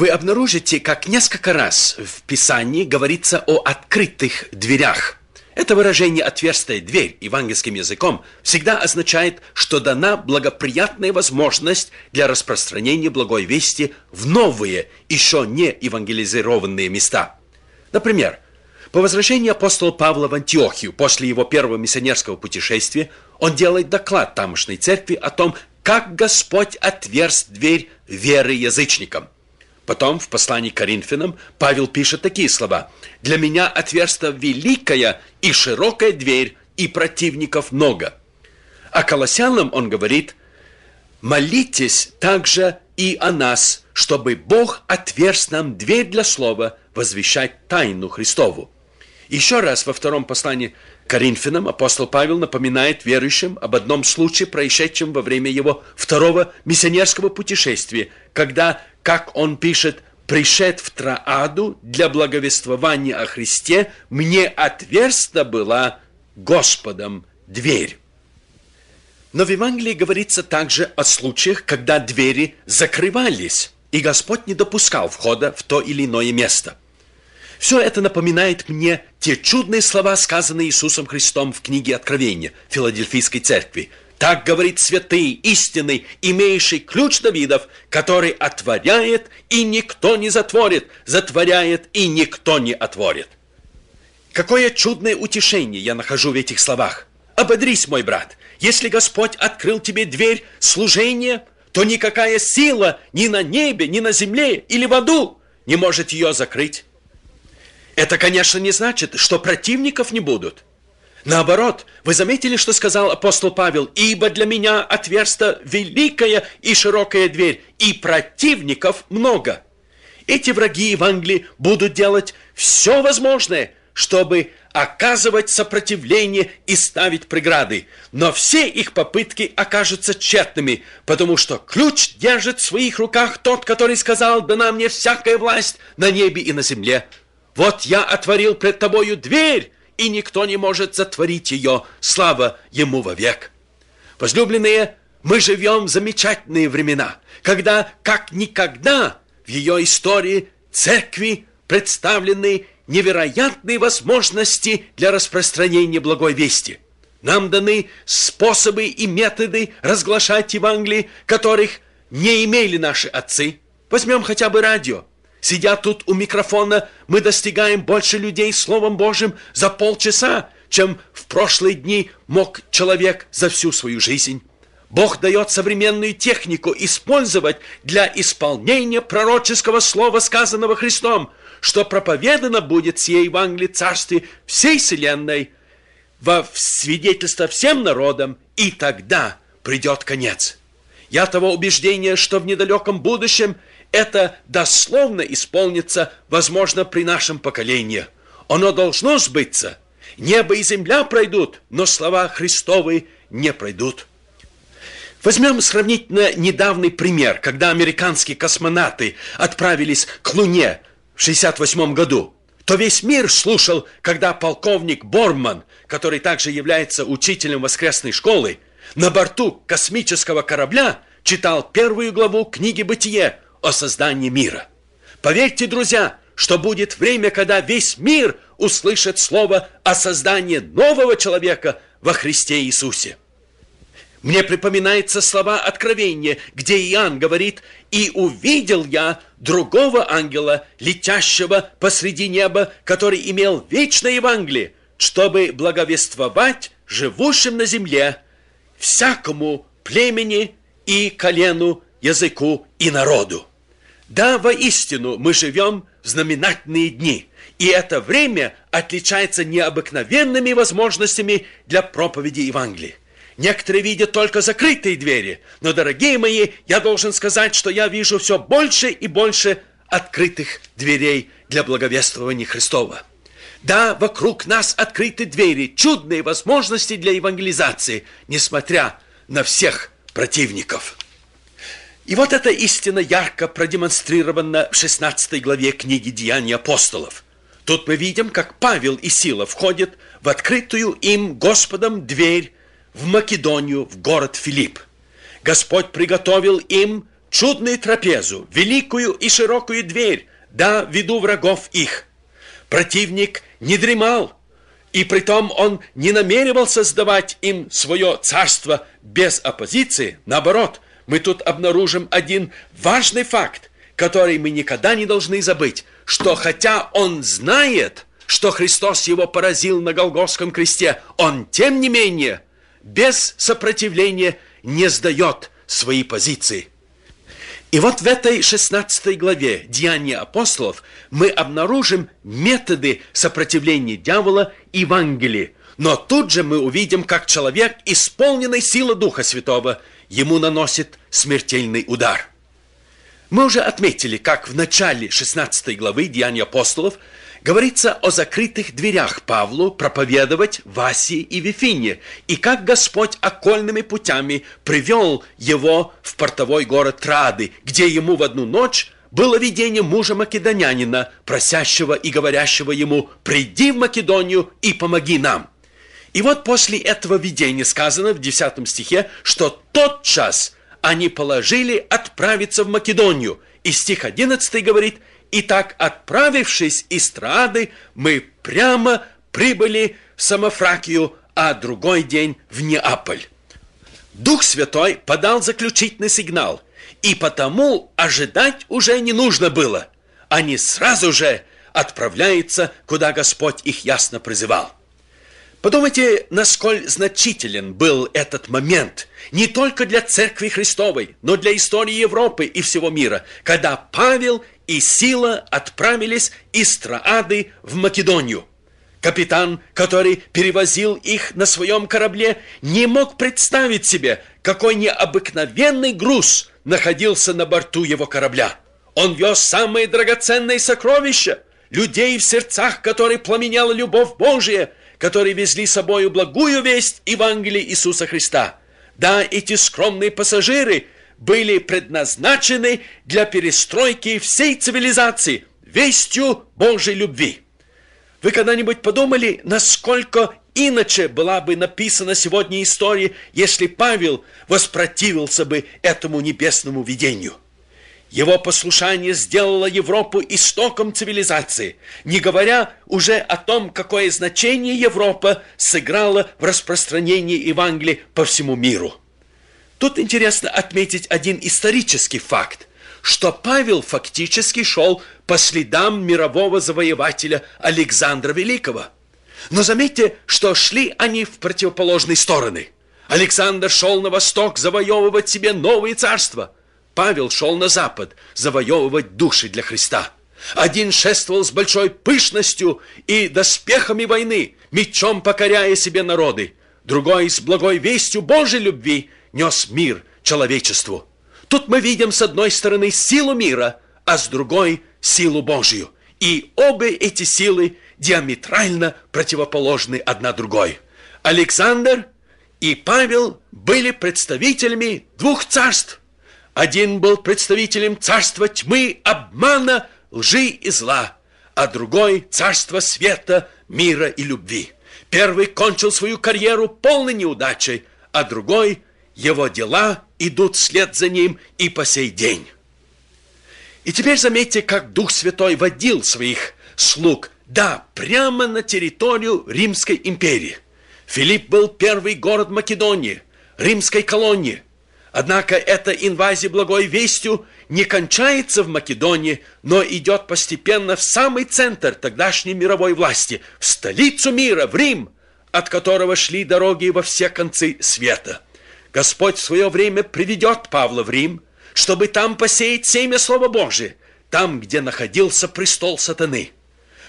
вы обнаружите, как несколько раз в Писании говорится о открытых дверях. Это выражение «отверстая дверь» евангельским языком всегда означает, что дана благоприятная возможность для распространения благой вести в новые, еще не евангелизированные места. Например, по возвращении апостола Павла в Антиохию после его первого миссионерского путешествия он делает доклад тамошней церкви о том, как Господь отверст дверь веры язычникам – Потом в послании к Коринфянам Павел пишет такие слова: "Для меня отверстие великая и широкая дверь, и противников много". А Колоссянам он говорит: "Молитесь также и о нас, чтобы Бог отверст нам дверь для слова возвещать тайну Христову". Еще раз во втором послании Коринфянам апостол Павел напоминает верующим об одном случае, происшедшем во время его второго миссионерского путешествия, когда как он пишет, пришед в Трааду для благовествования о Христе, мне отверста была Господом дверь. Но в Евангелии говорится также о случаях, когда двери закрывались, и Господь не допускал входа в то или иное место. Все это напоминает мне те чудные слова, сказанные Иисусом Христом в книге Откровения Филадельфийской церкви – так говорит святый, истинный, имеющий ключ Давидов, который отворяет, и никто не затворит, затворяет, и никто не отворит. Какое чудное утешение я нахожу в этих словах. Ободрись, мой брат, если Господь открыл тебе дверь служения, то никакая сила ни на небе, ни на земле или в аду не может ее закрыть. Это, конечно, не значит, что противников не будут – Наоборот, вы заметили, что сказал апостол Павел: "Ибо для меня отверста великая и широкая дверь, и противников много". Эти враги в Англии будут делать все возможное, чтобы оказывать сопротивление и ставить преграды, но все их попытки окажутся тщетными, потому что ключ держит в своих руках тот, который сказал: "Дана мне всякая власть на небе и на земле". Вот я отворил пред тобою дверь, и никто не может затворить ее. Слава ему вовек. Возлюбленные, мы живем в замечательные времена, когда, как никогда, в ее истории церкви представлены невероятные возможности для распространения благой вести. Нам даны способы и методы разглашать Евангелие, которых не имели наши отцы. Возьмем хотя бы радио. Сидя тут у микрофона, мы достигаем больше людей Словом Божьим за полчаса, чем в прошлые дни мог человек за всю свою жизнь. Бог дает современную технику использовать для исполнения пророческого слова, сказанного Христом, что проповедано будет сие Евангелие Царстве всей вселенной во свидетельство всем народам, и тогда придет конец. Я того убеждения, что в недалеком будущем – это дословно исполнится, возможно, при нашем поколении. Оно должно сбыться. Небо и земля пройдут, но слова Христовы не пройдут. Возьмем сравнительно недавний пример, когда американские космонавты отправились к Луне в 1968 году то весь мир слушал, когда полковник Борман, который также является учителем воскресной школы, на борту космического корабля читал первую главу книги «Бытие», о создании мира. Поверьте, друзья, что будет время, когда весь мир услышит слово о создании нового человека во Христе Иисусе. Мне припоминается слова Откровения, где Иоанн говорит «И увидел я другого ангела, летящего посреди неба, который имел вечное Евангелие, чтобы благовествовать живущим на земле всякому племени и колену, языку и народу». Да, воистину, мы живем в знаменательные дни, и это время отличается необыкновенными возможностями для проповеди Евангелия. Некоторые видят только закрытые двери, но, дорогие мои, я должен сказать, что я вижу все больше и больше открытых дверей для благовествования Христова. Да, вокруг нас открыты двери, чудные возможности для евангелизации, несмотря на всех противников. И вот эта истина ярко продемонстрирована в 16 главе книги «Деяния апостолов». Тут мы видим, как Павел и Сила входят в открытую им Господом дверь в Македонию, в город Филипп. Господь приготовил им чудную трапезу, великую и широкую дверь, да, виду врагов их. Противник не дремал, и притом он не намеревался сдавать им свое царство без оппозиции, наоборот – мы тут обнаружим один важный факт, который мы никогда не должны забыть, что хотя он знает, что Христос его поразил на Голгофском кресте, он, тем не менее, без сопротивления не сдает свои позиции. И вот в этой 16 главе «Деяния апостолов» мы обнаружим методы сопротивления дьявола Евангелии. Но тут же мы увидим, как человек, исполненный силы Духа Святого – ему наносит смертельный удар. Мы уже отметили, как в начале 16 главы Деяний апостолов говорится о закрытых дверях Павлу проповедовать в Асии и Вифине, и как Господь окольными путями привел его в портовой город Трады, где ему в одну ночь было видение мужа македонянина, просящего и говорящего ему «Приди в Македонию и помоги нам». И вот после этого видения сказано в 10 стихе, что тотчас они положили отправиться в Македонию. И стих 11 говорит, «Итак, отправившись из Трады, мы прямо прибыли в Самофракию, а другой день в Неаполь». Дух Святой подал заключительный сигнал, и потому ожидать уже не нужно было. Они сразу же отправляются, куда Господь их ясно призывал. Подумайте, насколько значителен был этот момент не только для Церкви Христовой, но для истории Европы и всего мира, когда Павел и Сила отправились из Троады в Македонию. Капитан, который перевозил их на своем корабле, не мог представить себе, какой необыкновенный груз находился на борту его корабля. Он вез самые драгоценные сокровища, людей в сердцах, которые пламеняла любовь Божия – которые везли с собою благую весть Евангелия Иисуса Христа. Да, эти скромные пассажиры были предназначены для перестройки всей цивилизации вестью Божьей любви. Вы когда-нибудь подумали, насколько иначе была бы написана сегодня история, если Павел воспротивился бы этому небесному видению? Его послушание сделало Европу истоком цивилизации, не говоря уже о том, какое значение Европа сыграла в распространении Евангелия по всему миру. Тут интересно отметить один исторический факт, что Павел фактически шел по следам мирового завоевателя Александра Великого. Но заметьте, что шли они в противоположные стороны. Александр шел на восток завоевывать себе новые царства – Павел шел на запад завоевывать души для Христа. Один шествовал с большой пышностью и доспехами войны, мечом покоряя себе народы. Другой с благой вестью Божьей любви нес мир человечеству. Тут мы видим с одной стороны силу мира, а с другой силу Божью. И обе эти силы диаметрально противоположны одна другой. Александр и Павел были представителями двух царств. Один был представителем царства тьмы, обмана, лжи и зла, а другой царство света, мира и любви. Первый кончил свою карьеру полной неудачей, а другой его дела идут вслед за ним и по сей день. И теперь заметьте, как Дух Святой водил своих слуг, да, прямо на территорию Римской империи. Филипп был первый город Македонии, римской колонии – Однако эта инвазия благой вестью не кончается в Македонии, но идет постепенно в самый центр тогдашней мировой власти, в столицу мира, в Рим, от которого шли дороги во все концы света. Господь в свое время приведет Павла в Рим, чтобы там посеять семя Слова Божие, там, где находился престол сатаны.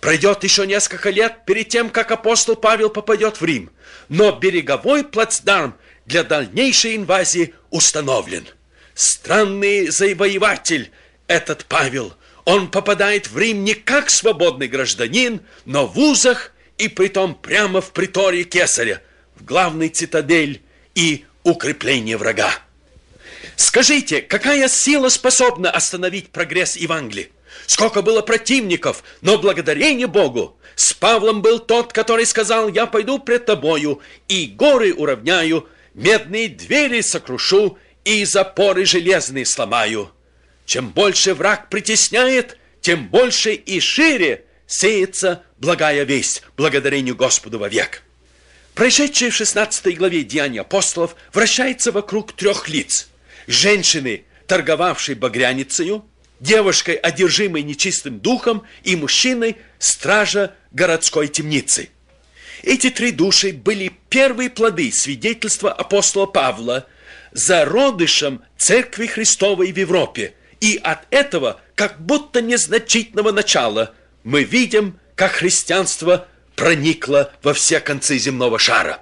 Пройдет еще несколько лет перед тем, как апостол Павел попадет в Рим, но береговой плацдарм – для дальнейшей инвазии установлен. Странный завоеватель этот Павел. Он попадает в Рим не как свободный гражданин, но в вузах и притом прямо в притории кесаря, в главный цитадель и укрепление врага. Скажите, какая сила способна остановить прогресс Евангелия? Сколько было противников, но благодарение Богу с Павлом был тот, который сказал, я пойду пред тобою и горы уравняю, Медные двери сокрушу и запоры железные сломаю. Чем больше враг притесняет, тем больше и шире сеется благая весть благодарению Господу вовек. Происшедшее в 16 главе Деяния апостолов вращается вокруг трех лиц. Женщины, торговавшей багряницею, девушкой, одержимой нечистым духом, и мужчиной, стража городской темницы. Эти три души были первые плоды свидетельства апостола Павла зародышем церкви Христовой в Европе. И от этого, как будто незначительного начала, мы видим, как христианство проникло во все концы земного шара.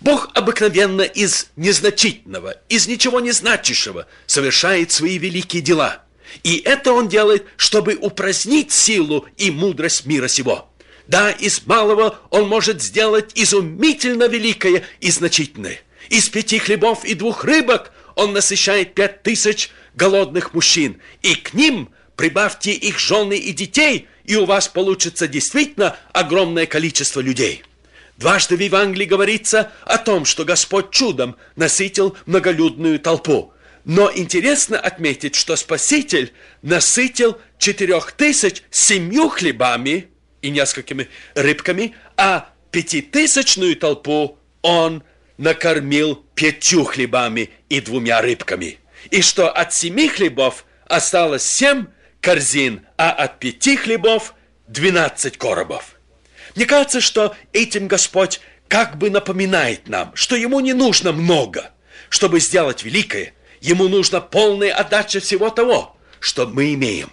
Бог обыкновенно из незначительного, из ничего не значившего совершает свои великие дела. И это он делает, чтобы упразднить силу и мудрость мира сего. Да, из малого он может сделать изумительно великое и значительное. Из пяти хлебов и двух рыбок он насыщает пять тысяч голодных мужчин. И к ним прибавьте их жены и детей, и у вас получится действительно огромное количество людей. Дважды в Евангелии говорится о том, что Господь чудом насытил многолюдную толпу. Но интересно отметить, что Спаситель насытил четырех тысяч семью хлебами – и несколькими рыбками, а пятитысячную толпу он накормил пятью хлебами и двумя рыбками. И что от семи хлебов осталось семь корзин, а от пяти хлебов двенадцать коробов. Мне кажется, что этим Господь как бы напоминает нам, что ему не нужно много, чтобы сделать великое, ему нужна полная отдача всего того, что мы имеем.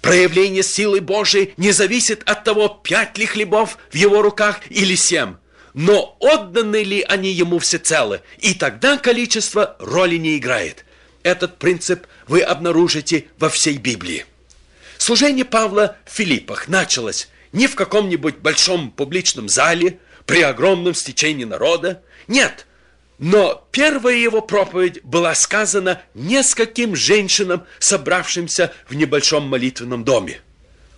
Проявление силы Божией не зависит от того, пять ли хлебов в его руках или семь, но отданы ли они ему всецело, и тогда количество роли не играет. Этот принцип вы обнаружите во всей Библии. Служение Павла в Филиппах началось не в каком-нибудь большом публичном зале, при огромном стечении народа. Нет, но первая его проповедь была сказана нескольким женщинам, собравшимся в небольшом молитвенном доме.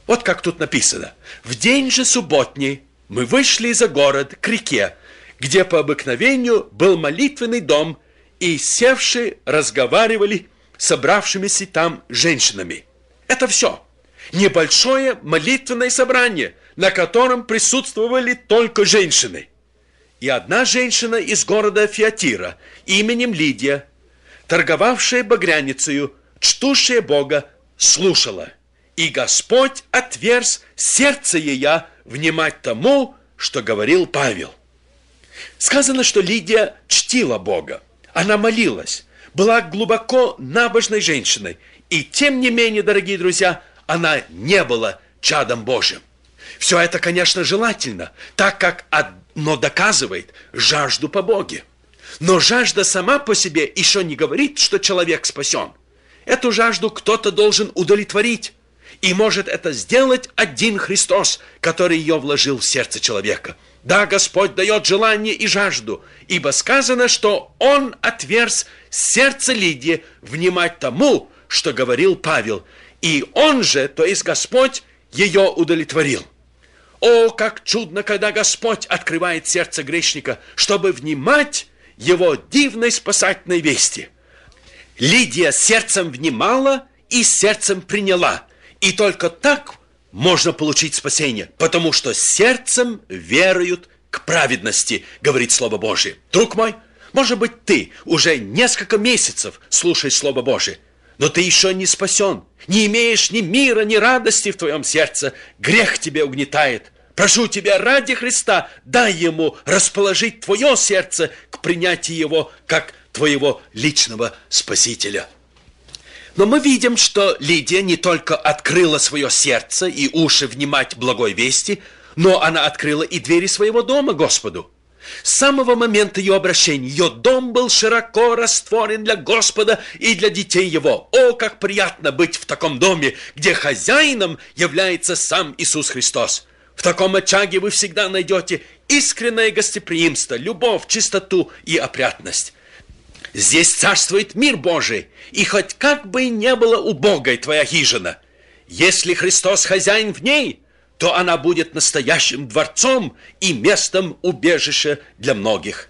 Вот как тут написано. «В день же субботний мы вышли за город к реке, где по обыкновению был молитвенный дом, и севшие разговаривали с собравшимися там женщинами. Это все. Небольшое молитвенное собрание, на котором присутствовали только женщины и одна женщина из города Фиатира именем Лидия, торговавшая багряницею, чтущая Бога, слушала. И Господь отверз сердце ее, внимать тому, что говорил Павел. Сказано, что Лидия чтила Бога. Она молилась, была глубоко набожной женщиной. И тем не менее, дорогие друзья, она не была чадом Божьим. Все это, конечно, желательно, так как от но доказывает жажду по Боге. Но жажда сама по себе еще не говорит, что человек спасен. Эту жажду кто-то должен удовлетворить. И может это сделать один Христос, который ее вложил в сердце человека. Да, Господь дает желание и жажду, ибо сказано, что Он отверз сердце Лидии внимать тому, что говорил Павел. И Он же, то есть Господь, ее удовлетворил. О, как чудно, когда Господь открывает сердце грешника, чтобы внимать его дивной спасательной вести. Лидия сердцем внимала и сердцем приняла. И только так можно получить спасение, потому что сердцем веруют к праведности, говорит Слово Божие. Друг мой, может быть, ты уже несколько месяцев слушаешь Слово Божие, но ты еще не спасен, не имеешь ни мира, ни радости в твоем сердце, грех тебе угнетает. Прошу тебя ради Христа, дай ему расположить твое сердце к принятию его как твоего личного спасителя. Но мы видим, что Лидия не только открыла свое сердце и уши внимать благой вести, но она открыла и двери своего дома Господу. С самого момента ее обращения ее дом был широко растворен для Господа и для детей его. О, как приятно быть в таком доме, где хозяином является сам Иисус Христос! В таком очаге вы всегда найдете искреннее гостеприимство, любовь, чистоту и опрятность. Здесь царствует мир Божий, и хоть как бы и не было убогой твоя хижина, если Христос хозяин в ней, то она будет настоящим дворцом и местом убежища для многих.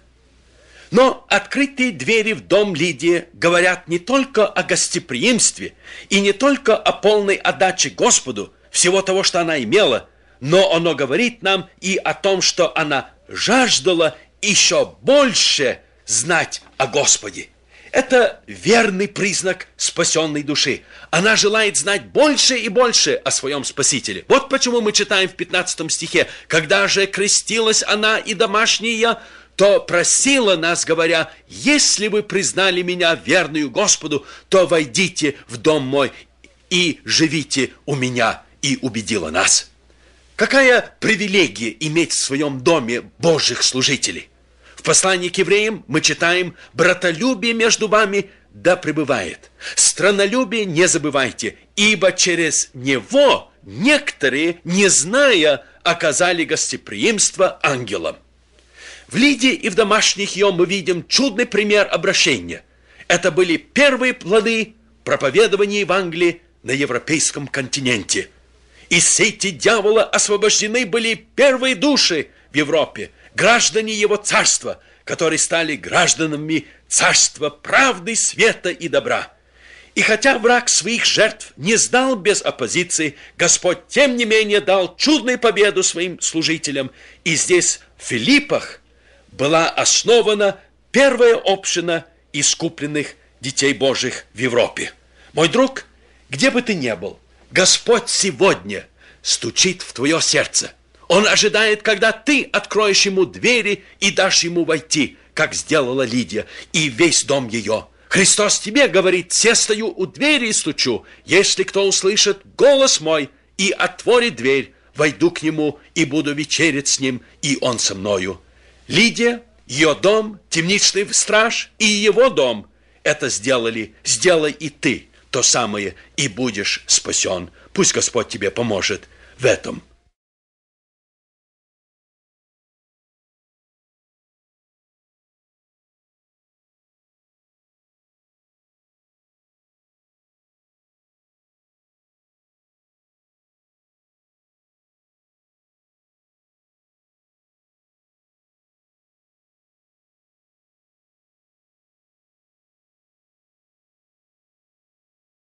Но открытые двери в дом Лидии говорят не только о гостеприимстве и не только о полной отдаче Господу всего того, что она имела – но оно говорит нам и о том, что она жаждала еще больше знать о Господе. Это верный признак спасенной души. Она желает знать больше и больше о своем Спасителе. Вот почему мы читаем в 15 стихе, «Когда же крестилась она и домашняя, то просила нас, говоря, «Если вы признали меня верную Господу, то войдите в дом мой и живите у меня». И убедила нас. Какая привилегия иметь в своем доме Божьих служителей? В послании к евреям мы читаем «Братолюбие между вами да пребывает». Странолюбие не забывайте, ибо через него некоторые, не зная, оказали гостеприимство ангелам. В Лиде и в домашних ее мы видим чудный пример обращения. Это были первые плоды проповедования Евангелия на европейском континенте – из сети дьявола освобождены были первые души в Европе, граждане его царства, которые стали гражданами царства правды, света и добра. И хотя враг своих жертв не сдал без оппозиции, Господь, тем не менее, дал чудную победу своим служителям. И здесь, в Филиппах, была основана первая община искупленных детей Божьих в Европе. Мой друг, где бы ты ни был, Господь сегодня стучит в твое сердце. Он ожидает, когда ты откроешь ему двери и дашь ему войти, как сделала Лидия, и весь дом ее. Христос тебе говорит, все стою у двери и стучу. Если кто услышит голос мой и отворит дверь, войду к нему и буду вечерить с ним, и он со мною. Лидия, ее дом, темничный страж и его дом – это сделали, сделай и ты то самое и будешь спасен. Пусть Господь тебе поможет в этом.